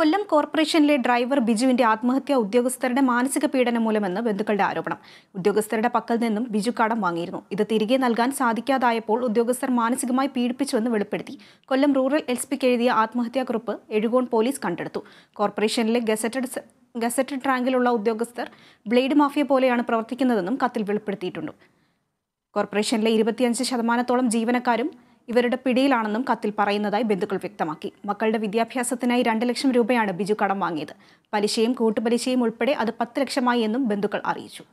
കൊല്ലം കോർപ്പറേഷനിലെ ഡ്രൈവർ ബിജുവിന്റെ ആത്മഹത്യ ഉദ്യോഗസ്ഥരുടെ മാനസിക പീഡനം മൂലമെന്ന് ബന്ധുക്കളുടെ ആരോപണം ഉദ്യോഗസ്ഥരുടെ പക്കൽ നിന്നും ബിജു കടം വാങ്ങിയിരുന്നു ഇത് തിരികെ നൽകാൻ സാധിക്കാതായപ്പോൾ ഉദ്യോഗസ്ഥർ മാനസികമായി പീഡിപ്പിച്ചുവെന്ന് വെളിപ്പെടുത്തി കൊല്ലം റൂറൽ എസ് പിക്ക് എഴുതിയ കുറിപ്പ് എഴുകോൺ പോലീസ് കണ്ടെടുത്തു കോർപ്പറേഷനിലെ ഗസറ്റഡ് ഗസറ്റഡ് റാങ്കിലുള്ള ഉദ്യോഗസ്ഥർ ബ്ലേഡ് മാഫിയ പോലെയാണ് പ്രവർത്തിക്കുന്നതെന്നും കത്തിൽ വെളിപ്പെടുത്തിയിട്ടുണ്ട് കോർപ്പറേഷനിലെ ഇരുപത്തിയഞ്ച് ശതമാനത്തോളം ജീവനക്കാരും ഇവരുടെ പിടിയിലാണെന്നും കത്തിൽ പറയുന്നതായി ബന്ധുക്കൾ വ്യക്തമാക്കി മക്കളുടെ വിദ്യാഭ്യാസത്തിനായി രണ്ട് ലക്ഷം രൂപയാണ് ബിജു കടം വാങ്ങിയത് പലിശയും കൂട്ടുപലിശയും ഉൾപ്പെടെ അത് പത്ത് ലക്ഷമായി എന്നും ബന്ധുക്കൾ അറിയിച്ചു